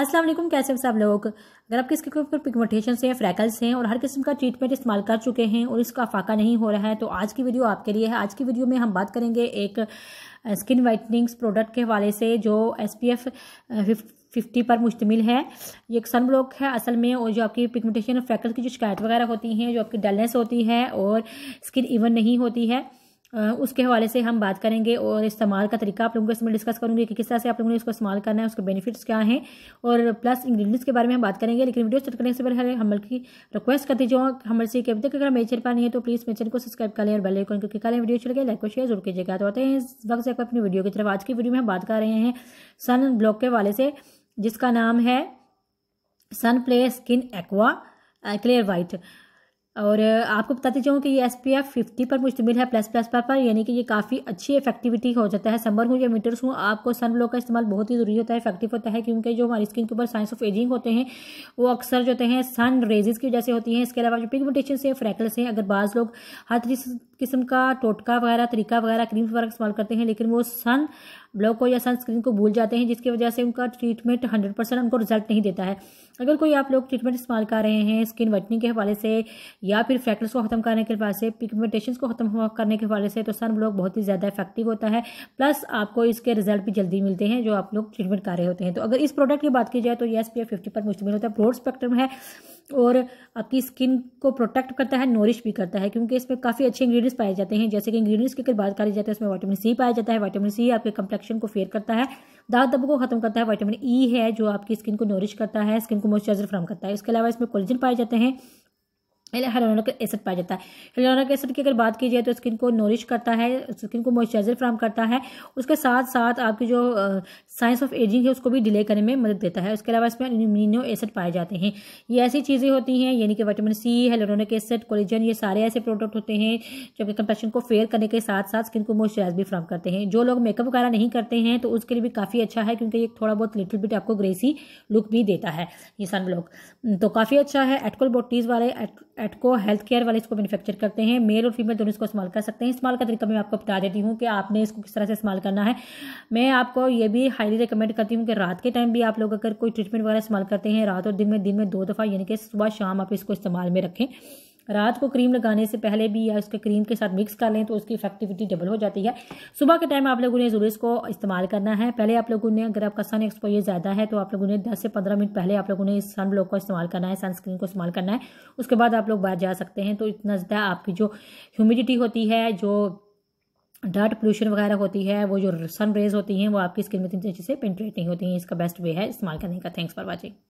अस्सलाम वालेकुम कैसे हो सब लोग अगर आपके स्किन के ऊपर पिगमेंटेशन से फ्रैकल्स हैं और हर किस्म का ट्रीटमेंट इस्तेमाल कर चुके हैं और इसका फाका नहीं हो रहा है तो आज की वीडियो आपके लिए है आज की वीडियो में हम बात करेंगे एक स्किन वाइटनिंग्स प्रोडक्ट के हवाले से जो एस पी एफ फिफ्टी पर मुश्तमिल है ये एक सन ब्लॉक है असल में और जो आपकी पिगमेंटेशन फ्रैकल्स की जो शिकायत वगैरह होती हैं जो आपकी डलनेस होती है और स्किन इवन नहीं होती है उसके हवाले से हम बात करेंगे और इस्तेमाल का तरीका आप लोगों को इसमें डिस्कस करूँगी कि किस तरह से आप लोगों ने इसको इस्तेमाल करना है उसके बेनिफिट्स क्या हैं और प्लस इंग्रेडिएंट्स के बारे में हम बात करेंगे लेकिन वीडियो स्टार्ट करने से पहले हम बल्कि रिक्वेस्ट करती जो हमारे से कहते हैं अगर मेरे चैनल पर नहीं है तो प्लीज़ मेरे चैनल को सब्सक्राइब कर लें और बेल आइकन को क्लिक लें वीडियो चल लाइक को शेयर जरूर कीजिएगा तो आते हैं इस वक्त से अपनी वीडियो की तरफ आज की वीडियो में हम बात कर रहे हैं सन ब्लॉक के वाले से जिसका नाम है sun play skin aqua clear white और आपको बताते चाहूँ कि ये एस पी एफ फिफ्टी पर मुश्तमिल है प्लस प्लस पर, यानी कि ये काफ़ी अच्छी इफेक्टिविटी हो जाता है समर हूँ या विंटर्स हूँ आपको सन ब्लॉक का इस्तेमाल बहुत ही ज़रूरी होता है इफेक्टिव होता है क्योंकि जो हमारी स्किन के ऊपर साइंस ऑफ एजिंग होते हैं वो अक्सर जो होते हैं सन रेजेज की वजह से होती हैं इसके अलावा जो पिगमेंटेशन से फ्रैकल्स हैं अगर बाज़ लोग हर किस्म का टोटका वगैरह तरीका वगैरह क्रीम्स वगैरह इस्तेमाल करते हैं लेकिन वो सन ब्लॉक को या सनस्क्रीन को भूल जाते हैं जिसकी वजह से उनका ट्रीटमेंट हंड्रेड परसेंट उनको रिजल्ट नहीं देता है अगर कोई आप लोग ट्रीटमेंट इस्तेमाल कर रहे हैं स्किन वाइटनिंग के हवाले से या फिर फ्रैक्टर्स को ख़त्म करने के हवाले से पिगमेंटेशन को ख़त्म करने के हवाले से तो सन ब्लॉक बहुत ही ज़्यादा इफेक्टिव होता है प्लस आपको इसके रिजल्ट भी जल्दी मिलते हैं जो आप लोग ट्रीटमेंट कर रहे होते हैं तो अगर इस प्रोडक्ट की बात की जाए तो ये एस पी एफ फिफ्टी पर मुश्तमिल होता है ब्रॉड स्पेक्ट्रम है और आपकी स्किन को प्रोटेक्ट करता है नोरिश भी करता है क्योंकि इसमें काफ़ी अच्छे इंग्रेडिएंट्स पाए जाते हैं जैसे कि इंग्रेडिएंट्स की अगर बात करी जाती है उसमें वाइटामिन सी पाया जाता है वाइटामिन सी आपके कंप्लेक्शन को फेयर करता है दाग दबों को खत्म करता है वाइटामिन ई e है जो आपकी स्किन को नोरिश करता है स्किन को मॉइस्चराइजर फ्राम करता है इसके अलावा इसमें कोलेजन पाए जाते हैं हेलोनिक एसिड पाया जाता है हेलोनिक एसिड की अगर बात की जाए तो स्किन को नोरिश करता है स्किन को मॉइस्चराइजर फ्राम करता है उसके साथ साथ आपकी जो साइंस ऑफ एजिंग है उसको भी डिले करने में मदद देता है उसके अलावा इसमें अमीनो एसिड पाए जाते हैं ये ऐसी चीज़ें होती हैं यानी कि vitamin C hyaluronic acid collagen ये सारे ऐसे प्रोडक्ट होते हैं जो कि कंपेशन को फेयर करने के साथ साथ स्किन को मॉइस्चराइज भी फ्राम करते हैं जो लोग मेकअप वगैरह नहीं करते हैं तो उसके लिए भी काफ़ी अच्छा है क्योंकि ये थोड़ा बहुत लिटिल बिट आपको ग्रेसी लुक भी देता है ये सन लोग तो काफ़ी अच्छा है एटकोल बोटीज़ वाले एटको को हेल्थ केयर वाले इसको मैन्युफैक्चर करते हैं मेल और फीमेल दोनों इसको इस्तेमाल कर सकते हैं इस्तेमाल का तरीका मैं आपको बता देती हूँ कि आपने इसको किस तरह से इस्तेमाल करना है मैं आपको ये भी हाईली रिकमेंड करती हूँ कि रात के टाइम भी आप लोग अगर कोई ट्रीटमेंट वगैरह इस्तेमाल करते हैं रात और दिन में दिन में दो दफ़ा यानी कि सुबह शाम आप इसको इस्तेमाल में रखें रात को क्रीम लगाने से पहले भी या उसके क्रीम के साथ मिक्स कर लें तो उसकी इफेक्टिविटी डबल हो जाती है सुबह के टाइम आप लोगों ने ज़रूर इसको इस्तेमाल करना है पहले आप लोगों ने अगर आपका सन एक्सपोजर ज़्यादा है तो आप लोगों ने दस से पंद्रह मिनट पहले आप लोगों ने इस सन ब्लॉक को इस्तेमाल करना है सनस्क्रीन को इस्तेमाल करना है उसके बाद आप लोग बाहर जा सकते हैं तो इतना ज़्यादा आपकी जो ह्यूमिडिटी होती है जो डार्ट पोल्यूशन वगैरह होती है वो जो सन रेज होती हैं वो आपकी स्किन में इतनी अच्छे से पेंट्रेट नहीं होती हैं इसका बेस्ट वे है इस्तेमाल करने का थैंक्स फॉर वॉचिंग